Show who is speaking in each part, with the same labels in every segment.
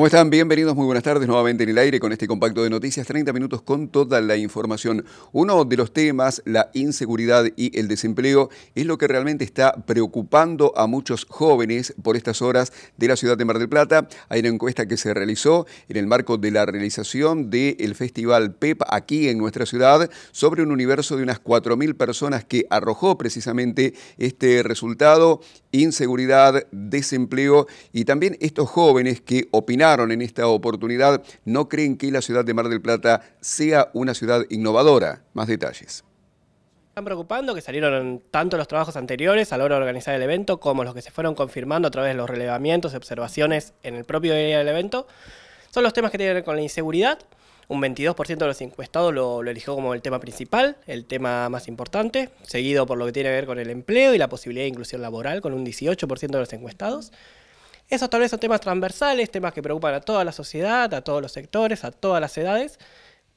Speaker 1: ¿Cómo están? Bienvenidos, muy buenas tardes nuevamente en el aire con este compacto de noticias, 30 minutos con toda la información. Uno de los temas, la inseguridad y el desempleo, es lo que realmente está preocupando a muchos jóvenes por estas horas de la ciudad de Mar del Plata. Hay una encuesta que se realizó en el marco de la realización del Festival PEP e aquí en nuestra ciudad sobre un universo de unas 4.000 personas que arrojó precisamente este resultado inseguridad, desempleo y también estos jóvenes que opinaron en esta oportunidad no creen que la ciudad de Mar del Plata sea una ciudad innovadora. Más detalles.
Speaker 2: Están preocupando que salieron tanto los trabajos anteriores a la hora de organizar el evento como los que se fueron confirmando a través de los relevamientos y observaciones en el propio día del evento. Son los temas que tienen que ver con la inseguridad, un 22% de los encuestados lo, eligió como el tema principal, el tema más importante, seguido por lo que tiene que ver con el empleo y la posibilidad de inclusión laboral, con un 18% de los encuestados. Esos tal vez son temas transversales, temas que preocupan a toda la sociedad, a todos los sectores, a todas las edades,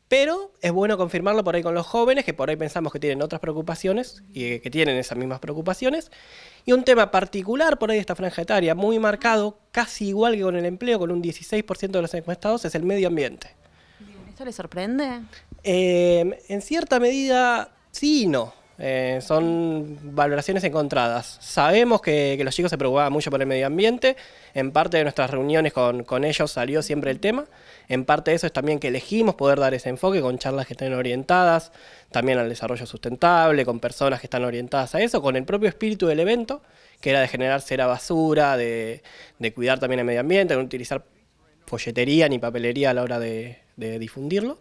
Speaker 2: pero es bueno confirmarlo por ahí con los jóvenes, que por ahí pensamos que tienen otras preocupaciones y que tienen esas mismas preocupaciones. Y un tema particular por ahí de esta franja etaria, muy marcado, casi igual que con el empleo, con un 16% de los encuestados, es el medio ambiente
Speaker 3: eso le sorprende?
Speaker 2: Em, en cierta medida, sí y no. Eh, son valoraciones encontradas. Sabemos que, los chicos se preocupaban mucho por el medio ambiente. En parte de nuestras reuniones con, con, ellos salió siempre el tema. En parte de eso es también que elegimos poder dar ese enfoque con charlas que estén orientadas también al desarrollo sustentable, con personas que están orientadas a eso, con el propio espíritu del evento, que era de generar cera basura, de, de cuidar también el medio ambiente, de utilizar folletería ni papelería a la hora de, difundirlo,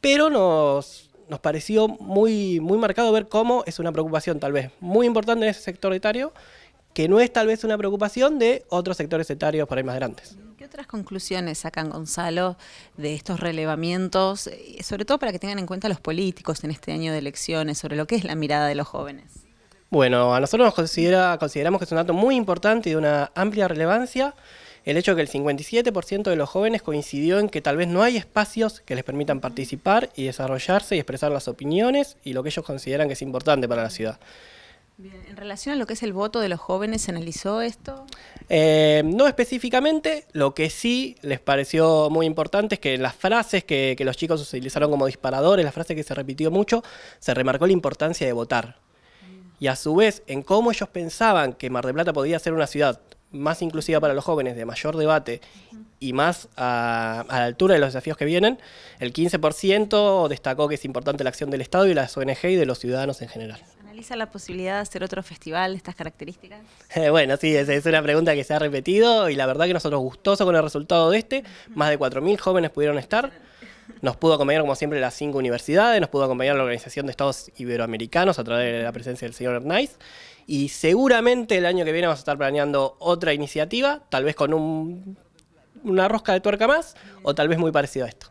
Speaker 2: pero nos, nos pareció muy, muy marcado ver cómo es una preocupación tal vez muy importante en ese sector etario, que no es tal vez una preocupación de otros sectores etarios por ahí más grandes. ¿Qué
Speaker 3: otras conclusiones sacan, Gonzalo, de estos relevamientos, eh, sobre todo para que tengan en cuenta los políticos en este año de elecciones, sobre lo que es la mirada de los jóvenes?
Speaker 2: Bueno, a nosotros nos consideramos que es un dato muy importante y de una amplia relevancia el hecho de que el 57% de los jóvenes coincidió en que tal vez no hay espacios que les permitan participar y desarrollarse y expresar las opiniones y lo que ellos consideran que es importante para la ciudad.
Speaker 3: En relación a lo que es el voto de los jóvenes, ¿se analizó esto?
Speaker 2: Eh, no específicamente, lo que sí les pareció muy importante es que las frases que, que los chicos utilizaron como disparadores, las frases que se repitió mucho, se remarcó la importancia de votar. Y a su vez, en cómo ellos pensaban que Mar del Plata podía ser una ciudad más inclusiva para los jóvenes, de mayor debate y más a, la altura de los desafíos que vienen, el 15% destacó que es importante la acción del Estado y las ONG y de los ciudadanos en general.
Speaker 3: ¿Analiza la posibilidad de hacer otro festival de estas características?
Speaker 2: bueno, sí, es, una pregunta que se ha repetido y la verdad que nosotros gustosos con el resultado de este, más de 4.000 jóvenes pudieron estar. Nos pudo acompañar, como siempre, las cinco universidades, nos pudo acompañar la Organización de Estados Iberoamericanos a través de la presencia del señor Nice. Y seguramente el año que viene vamos a estar planeando otra iniciativa, tal vez con una rosca de tuerca más,
Speaker 1: o tal vez muy parecido a esto.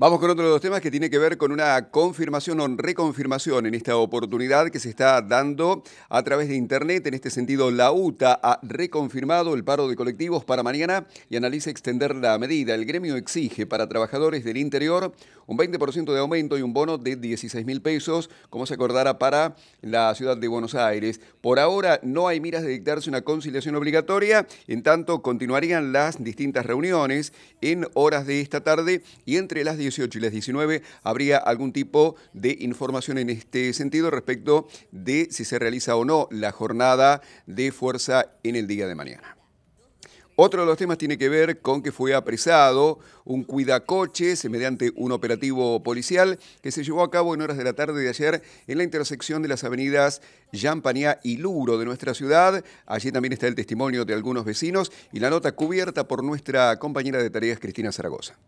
Speaker 1: Vamos con otro de los temas que tiene que ver con una confirmación o reconfirmación en esta oportunidad que se está dando a través de Internet. En este sentido, la UTA ha reconfirmado el paro de colectivos para mañana y analiza extender la medida. El gremio exige para trabajadores del interior un 20% de aumento y un bono de 16 mil pesos, como se acordara para la ciudad de Buenos Aires. Por ahora no hay miras de dictarse una conciliación obligatoria, en tanto continuarían las distintas reuniones en horas de esta tarde y entre las 18 y las 19 habría algún tipo de información en este sentido respecto de si se realiza o no la jornada de fuerza en el día de mañana. Otro de los temas tiene que ver con que fue apresado un cuidacoches mediante un operativo policial que se llevó a cabo en horas de la tarde de ayer en la intersección de las avenidas Yampanía y Luro de nuestra ciudad. Allí también está el testimonio de algunos vecinos y la nota cubierta por nuestra compañera de tareas Cristina Zaragoza.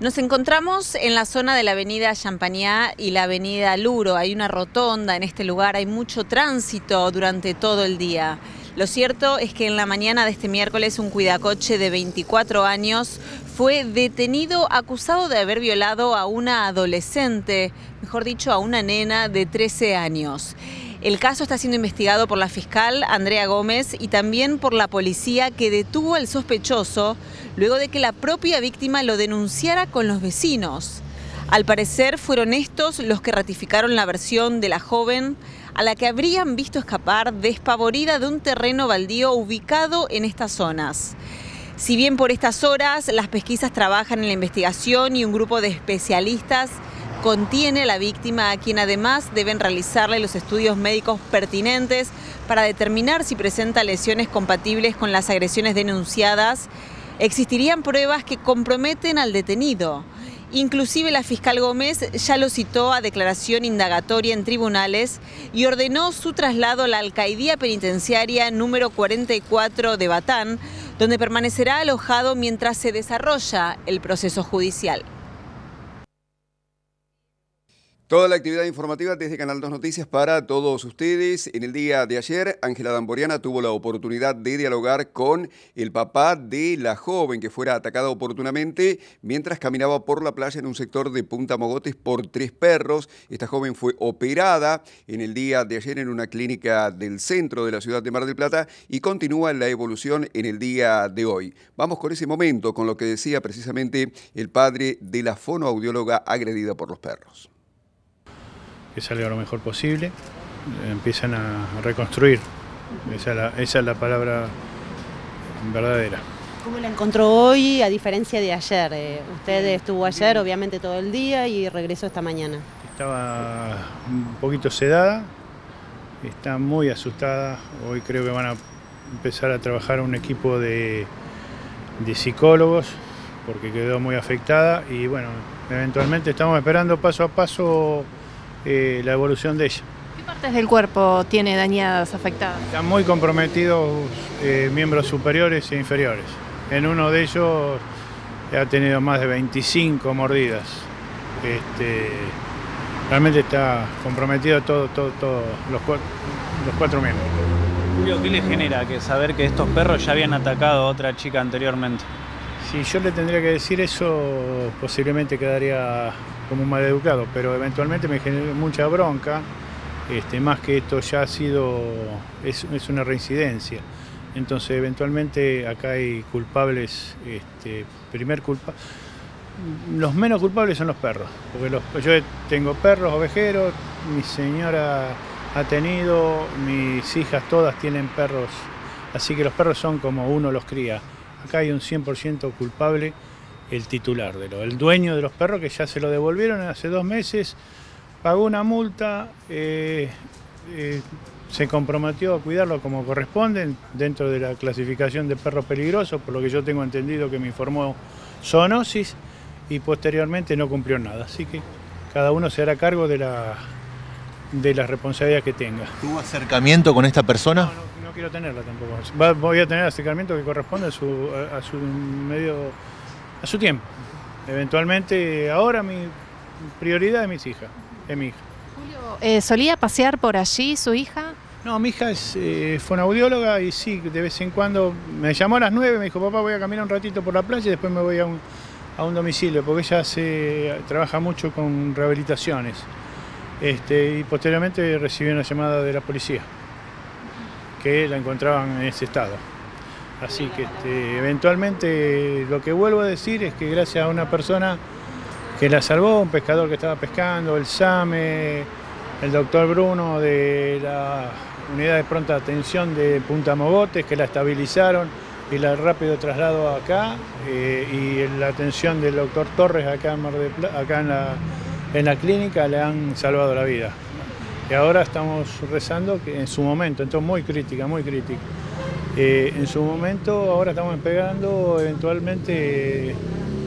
Speaker 3: Nos encontramos en la zona de la avenida Champagnat y la avenida Luro. Hay una rotonda en este lugar, hay mucho tránsito durante todo el día. Lo cierto es que en la mañana de este miércoles un cuidacoche de 24 años fue detenido acusado de haber violado a una adolescente, mejor dicho, a una nena de 13 años. El caso está siendo investigado por la fiscal Andrea Gómez y también por la policía que detuvo al sospechoso luego de que la propia víctima lo denunciara con los vecinos. Al parecer fueron estos los que ratificaron la versión de la joven a la que habrían visto escapar despavorida de un terreno baldío ubicado en estas zonas. Si bien por estas horas las pesquisas trabajan en la investigación y un grupo de especialistas contiene la víctima, a quien además deben realizarle los estudios médicos pertinentes para determinar si presenta lesiones compatibles con las agresiones denunciadas, existirían pruebas que comprometen al detenido. Inclusive la fiscal Gómez ya lo citó a declaración indagatoria en tribunales y ordenó su traslado a la Alcaidía Penitenciaria número 44 de Batán, donde permanecerá alojado mientras se desarrolla el proceso judicial.
Speaker 1: Toda la actividad informativa desde Canal 2 Noticias para todos ustedes. En el día de ayer, Ángela Damboriana tuvo la oportunidad de dialogar con el papá de la joven que fuera atacada oportunamente mientras caminaba por la playa en un sector de Punta Mogotes por tres perros. Esta joven fue operada en el día de ayer en una clínica del centro de la ciudad de Mar del Plata y continúa la evolución en el día de hoy. Vamos con ese momento, con lo que decía precisamente el padre de la fonoaudióloga agredida por los perros
Speaker 4: que salga lo mejor posible. Empiezan a reconstruir. Esa es la, palabra verdadera.
Speaker 5: ¿Cómo la encontró hoy a diferencia de ayer? Eh, usted estuvo ayer obviamente todo el día y regresó esta mañana.
Speaker 4: Estaba un poquito sedada, está muy asustada. Hoy creo que van a empezar a trabajar un equipo de psicólogos porque quedó muy afectada y bueno, eventualmente estamos esperando paso a paso eh, la evolución de ella.
Speaker 3: ¿Qué partes del cuerpo tiene dañadas, afectadas?
Speaker 4: Están muy comprometidos eh, miembros superiores e inferiores. En uno de ellos ha tenido más de 25 mordidas. Este, realmente está comprometido todos los, cuatro, los cuatro miembros. Julio, ¿qué le genera que saber que estos perros ya habían atacado a otra chica anteriormente? Si yo le tendría que decir eso, posiblemente quedaría como un maleducado, pero eventualmente me generó mucha bronca, este, más que esto ya ha sido, es, una reincidencia. Entonces, eventualmente acá hay culpables, este, primer culpa. Los menos culpables son los perros, porque los, yo tengo perros ovejeros, mi señora ha tenido, mis hijas todas tienen perros, así que los perros son como uno los cría. Acá hay un 100% culpable el titular, de lo, el dueño de los perros que ya se lo devolvieron hace dos meses, pagó una multa, eh, eh, se comprometió a cuidarlo como corresponde dentro de la clasificación de perros peligrosos, por lo que yo tengo entendido que me informó Zoonosis y posteriormente no cumplió nada. Así que cada uno se hará cargo de la, de responsabilidad que tenga. ¿Tuvo acercamiento con esta persona? no quiero tenerla tampoco. voy a tener acercamiento que corresponde a su, medio, a su tiempo. Eventualmente, ahora mi prioridad es mis hijas, es mi hija.
Speaker 6: Julio, eh, ¿solía pasear por allí su hija?
Speaker 4: No, mi hija eh, fue una audióloga y sí, de vez en cuando me llamó a las 9 me dijo, papá, voy a caminar un ratito por la playa y después me voy a un, domicilio, porque ella se trabaja mucho con rehabilitaciones. Este, y posteriormente recibí una llamada de la policía que la encontraban en ese estado. Así que este, eventualmente lo que vuelvo a decir es que gracias a una persona que la salvó, un pescador que estaba pescando, el SAME, el doctor Bruno de la unidad de pronta atención de Punta Mogotes, que la estabilizaron y la rápido traslado acá, eh, y la atención del doctor Torres acá acá en la clínica le han salvado la vida. Y ahora estamos rezando que en su momento, entonces muy crítica, muy crítica. Eh, en su momento ahora estamos esperando eventualmente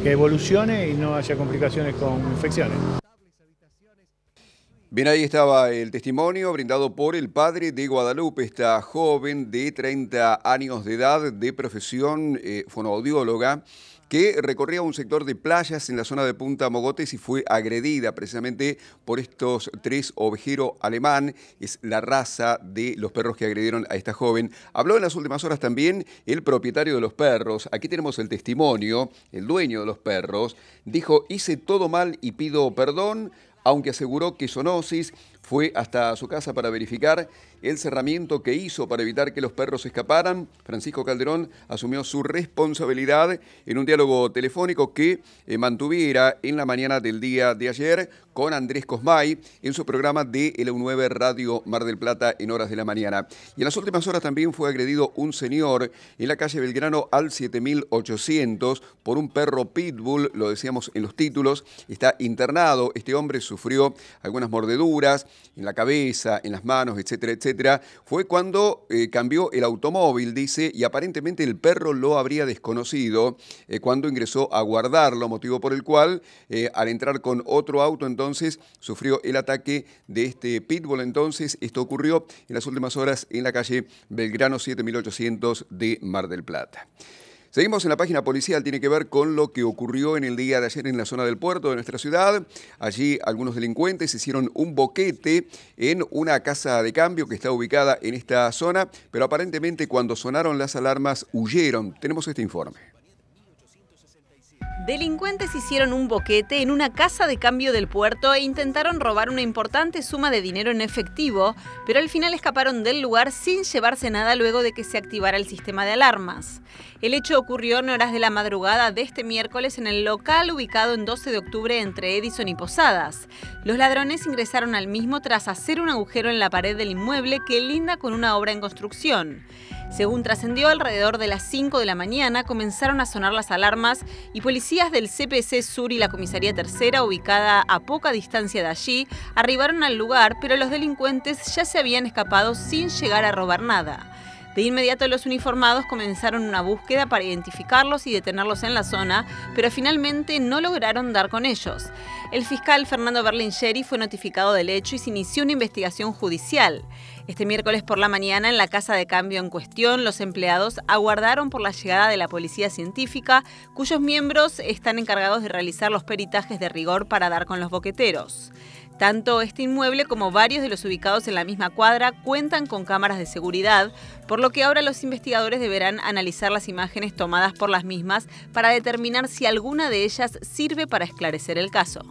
Speaker 4: que evolucione y no haya complicaciones con infecciones.
Speaker 1: Bien, ahí estaba el testimonio brindado por el padre de Guadalupe, esta joven de 30 años de edad, de profesión eh, fonoaudióloga que recorría un sector de playas en la zona de Punta Mogotes y fue agredida precisamente por estos tres ovejeros alemán, es la raza de los perros que agredieron a esta joven. Habló en las últimas horas también el propietario de los perros, aquí tenemos el testimonio, el dueño de los perros, dijo, hice todo mal y pido perdón, aunque aseguró que Sonosis fue hasta su casa para verificar el cerramiento que hizo para evitar que los perros escaparan. Francisco Calderón asumió su responsabilidad en un diálogo telefónico que eh, mantuviera en la mañana del día de ayer con Andrés Cosmay en su programa de El 9 Radio Mar del Plata en horas de la mañana. Y en las últimas horas también fue agredido un señor en la calle Belgrano al 7800 por un perro pitbull, lo decíamos en los títulos, está internado. Este hombre sufrió algunas mordeduras, en la cabeza, en las manos, etcétera, etcétera, fue cuando eh, cambió el automóvil, dice, y aparentemente el perro lo habría desconocido eh, cuando ingresó a guardarlo, motivo por el cual eh, al entrar con otro auto entonces sufrió el ataque de este pitbull. Entonces esto ocurrió en las últimas horas en la calle Belgrano 7800 de Mar del Plata. Seguimos en la página policial, tiene que ver con lo que ocurrió en el día de ayer en la zona del puerto de nuestra ciudad. Allí algunos delincuentes hicieron un boquete en una casa de cambio que está ubicada en esta zona, pero aparentemente cuando sonaron las alarmas huyeron. Tenemos este informe.
Speaker 3: Delincuentes hicieron un boquete en una casa de cambio del puerto e intentaron robar una importante suma de dinero en efectivo, pero al final escaparon del lugar sin llevarse nada luego de que se activara el sistema de alarmas. El hecho ocurrió en horas de la madrugada de este miércoles en el local ubicado en 12 de octubre entre Edison y Posadas. Los ladrones ingresaron al mismo tras hacer un agujero en la pared del inmueble que linda con una obra en construcción. Según trascendió, alrededor de las 5 de la mañana comenzaron a sonar las alarmas y policías del CPC Sur y la Comisaría Tercera, ubicada a poca distancia de allí, arribaron al lugar, pero los delincuentes ya se habían escapado sin llegar a robar nada. De inmediato los uniformados comenzaron una búsqueda para identificarlos y detenerlos en la zona, pero finalmente no lograron dar con ellos. El fiscal Fernando Berlingeri fue notificado del hecho y se inició una investigación judicial. Este miércoles por la mañana, en la casa de cambio en cuestión, los empleados aguardaron por la llegada de la policía científica, cuyos miembros están encargados de realizar los peritajes de rigor para dar con los boqueteros. Tanto este inmueble como varios de los ubicados en la misma cuadra cuentan con cámaras de seguridad, por lo que ahora los investigadores deberán analizar las imágenes tomadas por las mismas para determinar si alguna de ellas sirve para esclarecer el caso.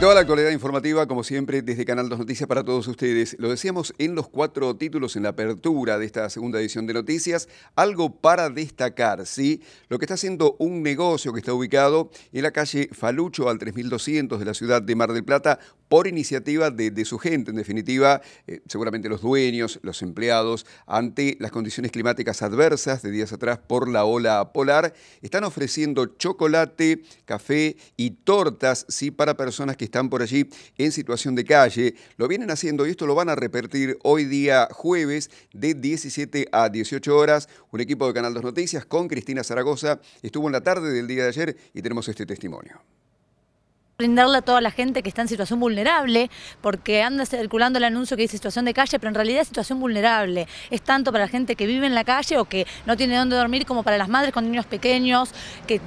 Speaker 1: Toda la actualidad informativa, como siempre, desde Canal 2 Noticias para todos ustedes. Lo decíamos en los cuatro títulos en la apertura de esta segunda edición de Noticias, algo para destacar, ¿sí? Lo que está haciendo un negocio que está ubicado en la calle Falucho al 3200 de la ciudad de Mar del Plata, por iniciativa de, su gente, en definitiva, eh, seguramente los dueños, los empleados, ante las condiciones climáticas adversas de días atrás por la ola polar, están ofreciendo chocolate, café y tortas, sí, para personas que están por allí en situación de calle. Lo vienen haciendo y esto lo van a repetir hoy día jueves de 17 a 18 horas. Un equipo de Canal 2 Noticias con Cristina Zaragoza estuvo en la tarde del día de ayer y tenemos este testimonio
Speaker 6: brindarle a toda la gente que está en situación vulnerable, porque anda circulando el anuncio que dice situación de calle, pero en realidad es situación vulnerable. Es tanto para la gente que vive en la calle o que no tiene dónde dormir, como para las madres con niños pequeños que,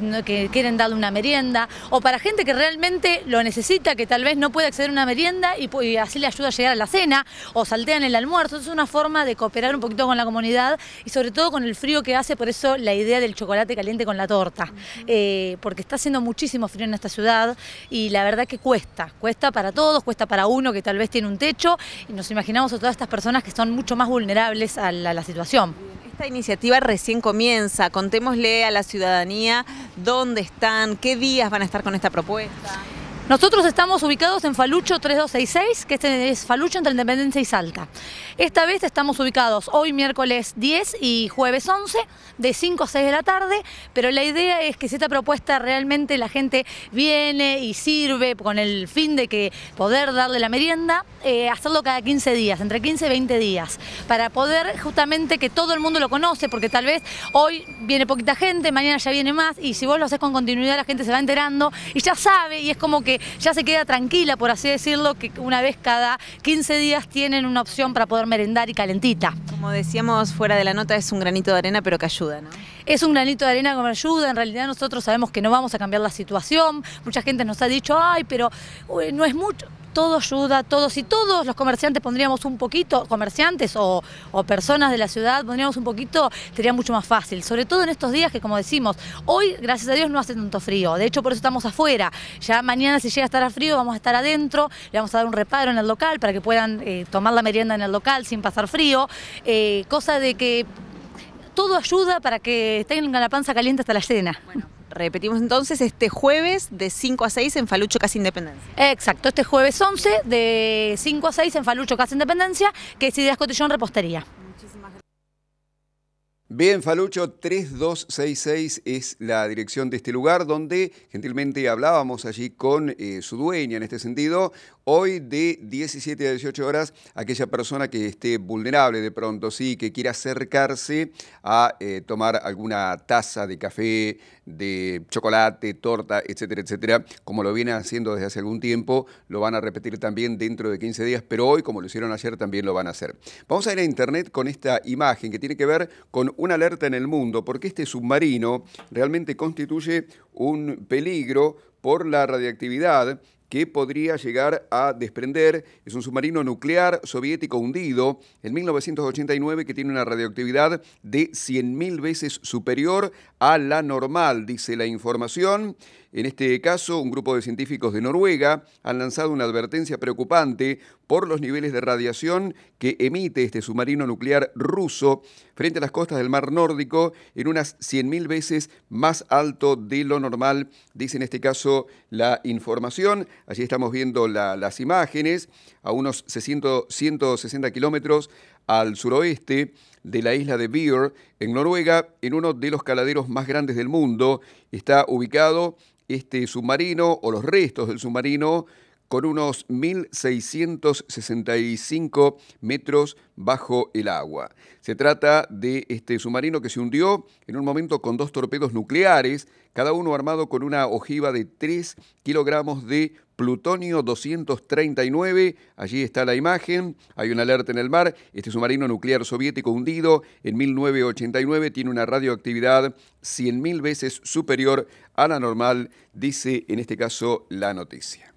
Speaker 6: quieren darle una merienda, o para gente que realmente lo necesita, que tal vez no puede acceder a una merienda y, así le ayuda a llegar a la cena, o saltean el almuerzo. Es una forma de cooperar un poquito con la comunidad y sobre todo con el frío que hace, por eso la idea del chocolate caliente con la torta, eh, porque está haciendo muchísimo frío en esta ciudad y la verdad que cuesta, cuesta para todos, cuesta para uno que tal vez tiene un techo y nos imaginamos a todas estas personas que son mucho más vulnerables a la, situación. Esta iniciativa recién comienza, contémosle a la ciudadanía
Speaker 3: dónde están, qué días van a estar con esta propuesta.
Speaker 6: Nosotros estamos ubicados en Falucho 3266, que este es Falucho entre Independencia y Salta. Esta vez estamos ubicados hoy miércoles 10 y jueves 11, de 5 a 6 de la tarde, pero la idea es que si esta propuesta realmente la gente viene y sirve con el fin de que poder darle la merienda, eh, hacerlo cada 15 días, entre 15 y 20 días, para poder justamente que todo el mundo lo conoce, porque tal vez hoy viene poquita gente, mañana ya viene más, y si vos lo haces con continuidad la gente se va enterando y ya sabe, y es como que ya se queda tranquila, por así decirlo, que una vez cada 15 días tienen una opción para poder merendar y calentita. Como decíamos fuera de la nota, es un granito de arena, pero que ayuda, ¿no? Es un granito de arena que me ayuda. En realidad nosotros sabemos que no vamos a cambiar la situación. Mucha gente nos ha dicho, ay, pero no es mucho todo ayuda, todos, y todos los comerciantes pondríamos un poquito, comerciantes o, personas de la ciudad pondríamos un poquito, sería mucho más fácil, sobre todo en estos días que como decimos, hoy gracias a Dios no hace tanto frío, de hecho por eso estamos afuera, ya mañana si llega a estar a frío vamos a estar adentro, le vamos a dar un reparo en el local para que puedan eh, tomar la merienda en el local sin pasar frío, eh, cosa de que todo ayuda para que tengan la panza caliente hasta la cena. Bueno. Repetimos entonces, este jueves de 5 a 6 en Falucho Casa Independencia. Exacto, este jueves 11 de 5 a 6 en Falucho Casa Independencia, que es Ideas Cotillón Repostería.
Speaker 1: Bien, Falucho 3266 es la dirección de este lugar donde gentilmente hablábamos allí con eh, su dueña en este sentido. Hoy de 17 a 18 horas, aquella persona que esté vulnerable de pronto, sí, que quiera acercarse a eh, tomar alguna taza de café, de chocolate, torta, etcétera, etcétera, como lo viene haciendo desde hace algún tiempo, lo van a repetir también dentro de 15 días, pero hoy, como lo hicieron ayer, también lo van a hacer. Vamos a ir a internet con esta imagen que tiene que ver con una alerta en el mundo, porque este submarino realmente constituye un peligro por la radiactividad que podría llegar a desprender. Es un submarino nuclear soviético hundido en 1989 que tiene una radioactividad de 100.000 veces superior a la normal, dice la información. En este caso, un grupo de científicos de Noruega han lanzado una advertencia preocupante por los niveles de radiación que emite este submarino nuclear ruso frente a las costas del Mar Nórdico en unas 100.000 veces más alto de lo normal, dice en este caso la información. Allí estamos viendo las imágenes a unos 160 kilómetros al suroeste de la isla de Beer, en Noruega, en uno de los caladeros más grandes del mundo. Está ubicado este submarino o los restos del submarino con unos 1.665 metros bajo el agua. Se trata de este submarino que se hundió en un momento con dos torpedos nucleares, cada uno armado con una ojiva de 3 kilogramos de Plutonio 239. Allí está la imagen. Hay una alerta en el mar. Este submarino nuclear soviético hundido en 1989 tiene una radioactividad 100.000 veces superior a la normal, dice en este caso la noticia.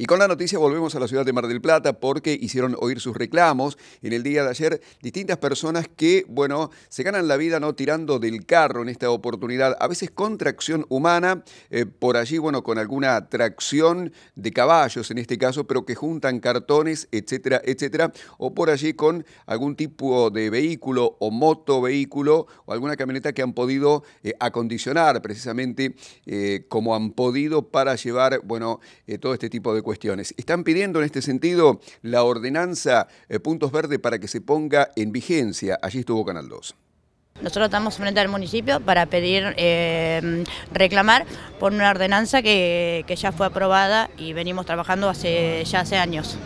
Speaker 1: Y con la noticia volvemos a la ciudad de Mar del Plata porque hicieron oír sus reclamos en el día de ayer distintas personas que, bueno, se ganan la vida no tirando del carro en esta oportunidad, a veces con tracción humana, eh, por allí, bueno, con alguna tracción de caballos en este caso, pero que juntan cartones, etcétera, etcétera, o por allí con algún tipo de vehículo o moto vehículo o alguna camioneta que han podido eh, acondicionar precisamente eh, como han podido para llevar, bueno, todo este tipo de cuestiones. Están pidiendo en este sentido la ordenanza eh, Puntos verdes para que se ponga en vigencia. Allí estuvo Canal 2.
Speaker 5: Nosotros estamos frente al municipio para pedir, eh, reclamar por una ordenanza que, ya fue aprobada y venimos trabajando hace, ya hace años.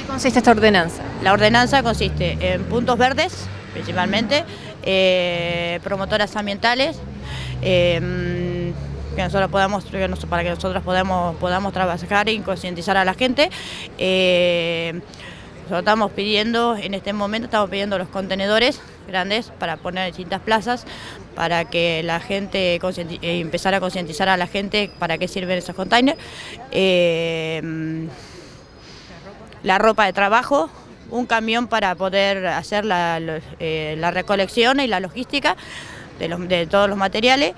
Speaker 5: ¿Qué consiste esta ordenanza? La ordenanza consiste en puntos verdes, principalmente, eh, promotoras ambientales, que nosotros podamos, para que nosotros podamos, trabajar y concientizar a la gente. Eh, nosotros estamos pidiendo, en este momento estamos pidiendo los contenedores grandes para poner en distintas plazas, para que la gente eh, empezara a concientizar a la gente para qué sirven esos containers. Eh, la ropa de trabajo, un camión para poder hacer la, recolección y la logística de todos los materiales.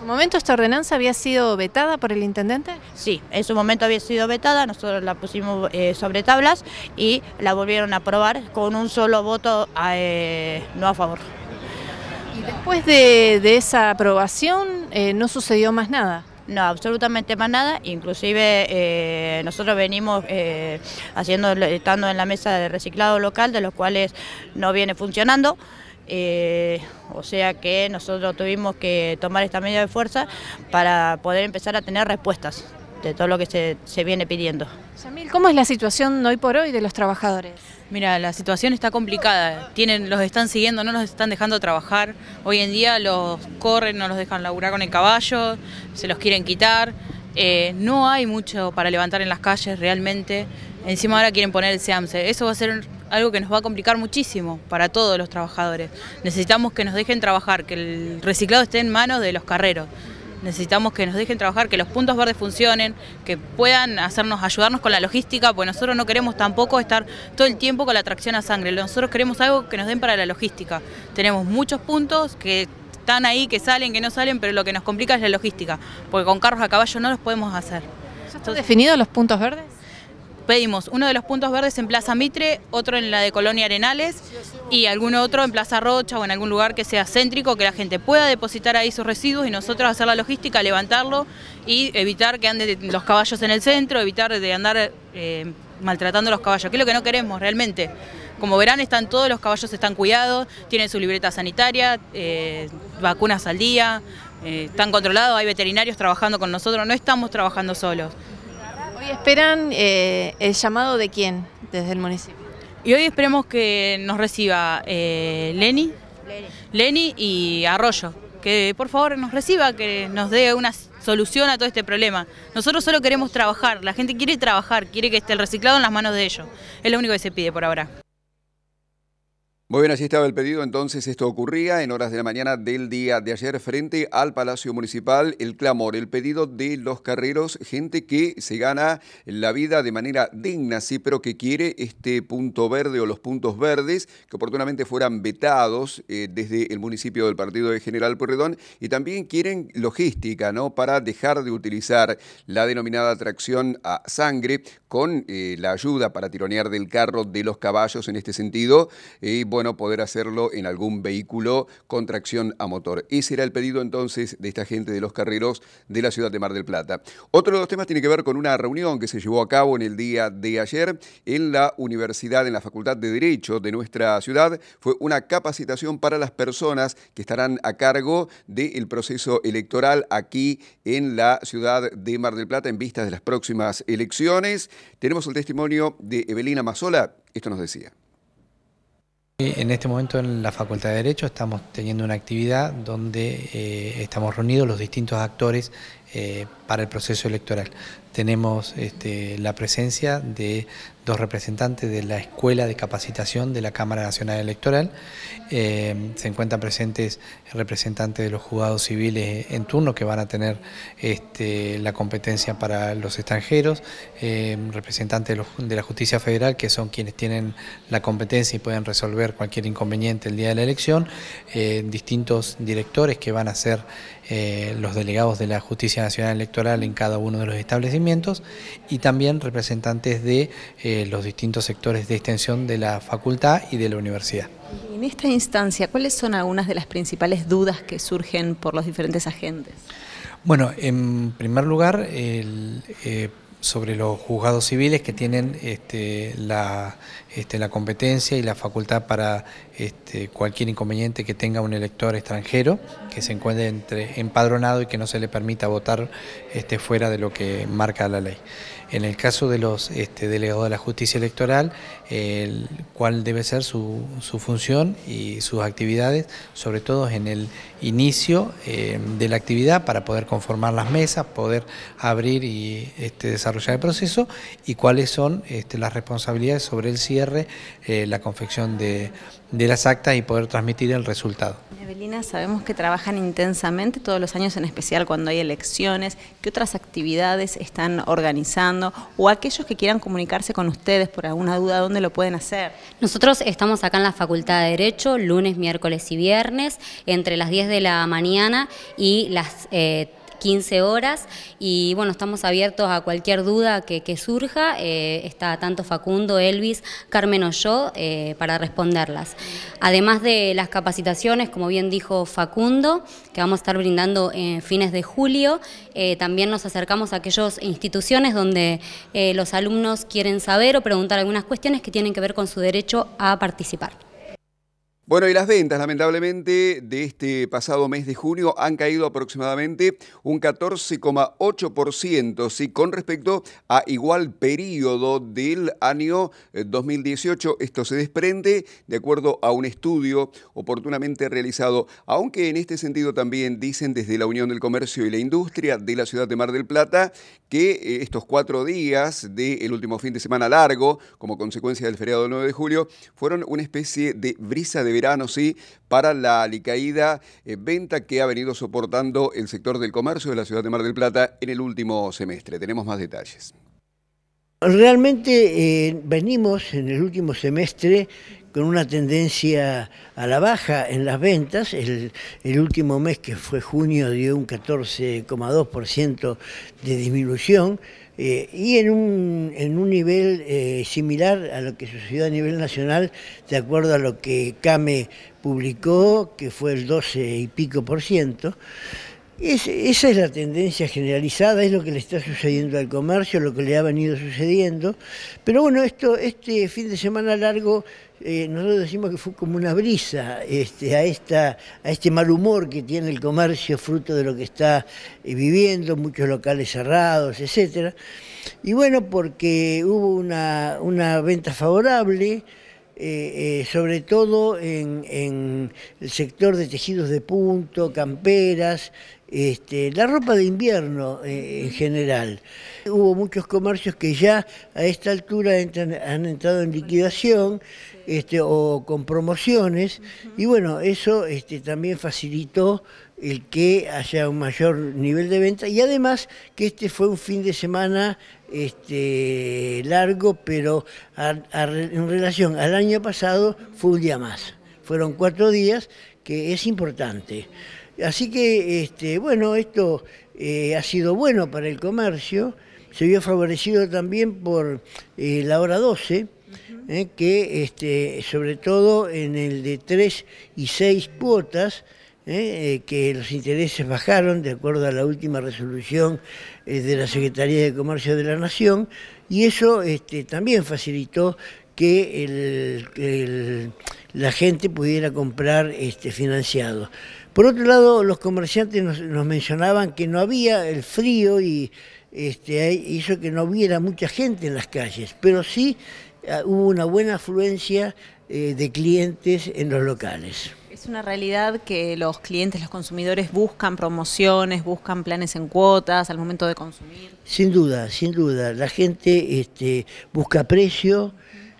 Speaker 6: ¿En su momento esta ordenanza había sido vetada por el intendente?
Speaker 5: Sí, en su momento había sido vetada, nosotros la pusimos eh, sobre tablas y la volvieron a aprobar con un solo voto eh, no a favor. ¿Y después de,
Speaker 6: esa aprobación eh, no sucedió más nada?
Speaker 5: No, absolutamente más nada. Inclusive nosotros venimos haciendo, estando en la mesa de reciclado local, de los cuales no viene funcionando. Eh, o sea que nosotros tuvimos que tomar esta medida de fuerza para poder empezar a tener respuestas de todo lo que
Speaker 7: se, viene pidiendo. Samil,
Speaker 6: ¿cómo es la situación hoy por hoy de los trabajadores?
Speaker 7: Mira, la situación está complicada. Tienen, los están siguiendo, no los están dejando trabajar. Hoy en día los corren, no los dejan laburar con el caballo, se los quieren quitar. Eh, no hay mucho para levantar en las calles realmente. Encima ahora quieren poner el SEAMSE. Eso va a ser algo que nos va a complicar muchísimo para todos los trabajadores. Necesitamos que nos dejen trabajar, que el reciclado esté en manos de los carreros. Necesitamos que nos dejen trabajar, que los puntos verdes funcionen, que puedan hacernos ayudarnos con la logística, porque nosotros no queremos tampoco estar todo el tiempo con la tracción a sangre. Nosotros queremos algo que nos den para la logística. Tenemos muchos puntos que están ahí, que salen, que no salen, pero lo que nos complica es la logística, porque con carros a caballo no los podemos hacer. están definidos
Speaker 5: los puntos verdes?
Speaker 7: pedimos uno de los puntos verdes en Plaza Mitre, otro en la de Colonia Arenales y algún otro en Plaza Rocha o en algún lugar que sea céntrico, que la gente pueda depositar ahí sus residuos y nosotros hacer la logística, levantarlo y evitar que anden los caballos en el centro, evitar de andar eh, maltratando los caballos, que es lo que no queremos realmente. Como verán, están todos los caballos están cuidados, tienen su libreta sanitaria, eh, vacunas al día, eh, están controlados, hay veterinarios trabajando con nosotros, no estamos trabajando solos esperan eh, el llamado de quién desde el municipio? Y hoy esperemos que nos reciba eh, Leni y Arroyo, que por favor nos reciba, que nos dé una solución a todo este problema. Nosotros solo queremos trabajar, la gente quiere trabajar, quiere que esté el reciclado en las manos de ellos. Es lo único que se pide por ahora.
Speaker 1: Muy bien, así estaba el pedido. Entonces, esto ocurría en horas de la mañana del día de ayer frente al Palacio Municipal. El clamor, el pedido de los carreros, gente que se gana la vida de manera digna, sí, pero que quiere este punto verde o los puntos verdes que oportunamente fueran vetados eh, desde el municipio del partido de General Pueyrredón y también quieren logística, ¿no? Para dejar de utilizar la denominada atracción a sangre con eh, la ayuda para tironear del carro de los caballos en este sentido. Eh, bueno, poder hacerlo en algún vehículo con tracción a motor. Ese era el pedido entonces de esta gente de los carreros de la ciudad de Mar del Plata. Otro de los temas tiene que ver con una reunión que se llevó a cabo en el día de ayer en la universidad, en la Facultad de Derecho de nuestra ciudad. Fue una capacitación para las personas que estarán a cargo del proceso electoral aquí en la ciudad de Mar del Plata en vistas de las próximas elecciones. Tenemos el testimonio de Evelina Mazola. Esto nos decía.
Speaker 8: En este momento en la Facultad de Derecho estamos teniendo una actividad donde eh, estamos reunidos los distintos actores eh, para el proceso electoral. Tenemos este, la presencia de dos representantes de la Escuela de Capacitación de la Cámara Nacional Electoral. Eh, se encuentran presentes representantes de los juzgados civiles en turno que van a tener este, la competencia para los extranjeros, eh, representantes de la Justicia Federal que son quienes tienen la competencia y pueden resolver cualquier inconveniente el día de la elección, distintos directores que van a ser eh, los delegados de la Justicia Nacional Electoral en cada uno de los establecimientos y también representantes de eh, los distintos sectores de extensión de la facultad y de la universidad.
Speaker 3: En esta instancia, ¿cuáles son algunas de las principales dudas que surgen por los diferentes agentes?
Speaker 8: Bueno, en primer lugar, el, eh, sobre los juzgados civiles que tienen este, la, este, competencia y la facultad para este, cualquier inconveniente que tenga un elector extranjero que se encuentre entre, empadronado y que no se le permita votar este, fuera de lo que marca la ley. En el caso de los este, delegados de la justicia electoral, el, cuál debe ser su, función y sus actividades, sobre todo en el inicio em, de la actividad para poder conformar las mesas, poder abrir y este, desarrollar el proceso y cuáles son este, las responsabilidades sobre el cierre, eh, la confección de las actas y poder transmitir el resultado
Speaker 3: sabemos que trabajan intensamente todos los años, en especial cuando hay elecciones. ¿Qué otras actividades están organizando? O aquellos que quieran comunicarse con ustedes por alguna duda, ¿dónde lo pueden hacer? Nosotros estamos
Speaker 6: acá en la Facultad de Derecho, lunes, miércoles y viernes, entre las 10 de la mañana y las... Eh, 15 horas y bueno, estamos abiertos a cualquier duda que, surja, eh, está tanto Facundo, Elvis, Carmen o yo eh, para responderlas. Además de las capacitaciones, como bien dijo Facundo, que vamos a estar brindando en fines de julio, eh, también nos acercamos a aquellas instituciones donde los alumnos quieren saber o preguntar algunas cuestiones que tienen que ver con su derecho a participar.
Speaker 1: Bueno, y las ventas, lamentablemente, de este pasado mes de junio han caído aproximadamente un 14,8%, si con respecto a igual periodo del año 2018. Eh, Esto se desprende de acuerdo a un estudio oportunamente realizado, aunque en este sentido también dicen desde la Unión del Comercio y la Industria de la ciudad de Mar del Plata que eh, estos cuatro días del el último fin de semana largo, como consecuencia del feriado del 9 de julio, fueron una especie de brisa de verano, sí, para la alicaída eh, venta que ha venido soportando el sector del comercio de la ciudad de Mar del Plata en el último semestre. Tenemos más detalles.
Speaker 9: Realmente eh, venimos en el último semestre con una tendencia a la baja en las ventas. El, el último mes que fue junio dio un 14,2% de disminución eh, y en un, nivel eh, similar a lo que sucedió a nivel nacional, de acuerdo a lo que CAME publicó, que fue el 12 y pico por ciento esa es la tendencia generalizada, es lo que le está sucediendo al comercio, lo que le ha venido sucediendo. Pero bueno, esto, este fin de semana largo, eh, nosotros decimos que fue como una brisa este, a, esta, a este mal humor que tiene el comercio, fruto de lo que está eh, viviendo, muchos locales cerrados, etcétera. Y bueno, porque hubo una venta favorable eh, eh, sobre todo en, el sector de tejidos de punto, camperas, este, la ropa de invierno eh, en general. Hubo muchos comercios que ya a esta altura han entrado en liquidación este, o con promociones y bueno, eso este, también facilitó el que haya un mayor nivel de venta y además que este fue un fin de semana este, largo, pero en relación al año pasado fue un día más. Fueron cuatro días, que es importante. Así que, este, bueno, esto eh, ha sido bueno para el comercio, se vio favorecido también por eh, la hora 12, eh, que este, sobre todo en el de 3 y 6 cuotas, ¿eh? Eh, que los intereses bajaron de acuerdo a la última resolución eh, de la Secretaría de Comercio de la Nación y eso este, también facilitó que la gente pudiera comprar este, financiado. Por otro lado, los comerciantes nos, mencionaban que no había el frío y este, hizo que no hubiera mucha gente en las calles, pero sí ah, hubo una buena afluencia de clientes en los locales.
Speaker 3: Es una realidad que los clientes, los consumidores buscan promociones, buscan planes en cuotas al momento de consumir.
Speaker 9: Sin duda, sin duda. La gente este, busca precio,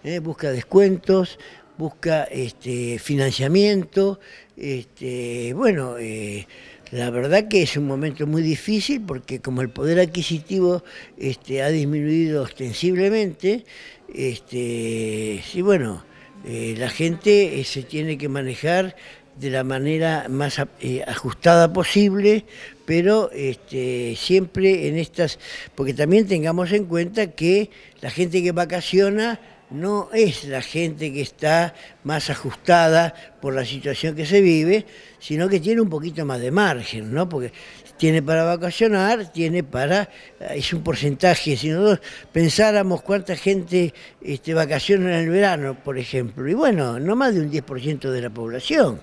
Speaker 9: eh, busca descuentos, busca este, financiamiento. Este, bueno, eh, la verdad que es un momento muy difícil porque como el poder adquisitivo este, ha disminuido ostensiblemente, este, y bueno, eh, la gente eh, se tiene que manejar de la manera más eh, ajustada posible, pero este, siempre en estas, porque también tengamos en cuenta que la gente que vacaciona no es la gente que está más ajustada por la situación que se vive, sino que tiene un poquito más de margen, ¿no? Porque tiene para vacacionar, tiene para, eh, es un porcentaje, si nosotros pensáramos cuánta gente este, vacaciona en el verano, por ejemplo, y bueno, no más de un 10% de la población.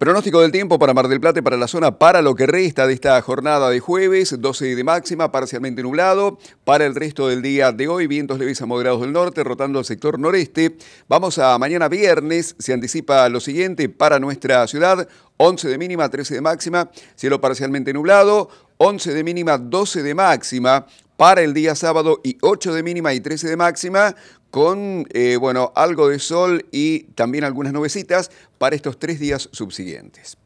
Speaker 1: Pronóstico del tiempo para Mar del Plata y para la zona para lo que resta de esta jornada de jueves, 12 de máxima, parcialmente nublado. Para el resto del día de hoy, vientos leves a moderados del norte, rotando al sector noreste. Vamos a mañana viernes, se anticipa lo siguiente para nuestra ciudad, 11 de mínima, 13 de máxima, cielo parcialmente nublado, 11 de mínima, 12 de máxima. Para el día sábado y 8 de mínima y 13 de máxima, con eh, bueno, algo de sol y también algunas nubecitas para estos tres días subsiguientes.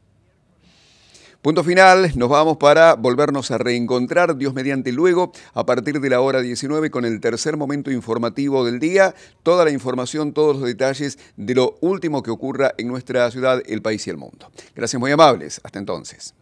Speaker 1: Punto final, nos vamos para volvernos a reencontrar, Dios mediante luego, a partir de la hora 19 con el tercer momento informativo del día, toda la información, todos los detalles de lo último que ocurra en nuestra ciudad, el país y el mundo. Gracias muy amables, hasta entonces.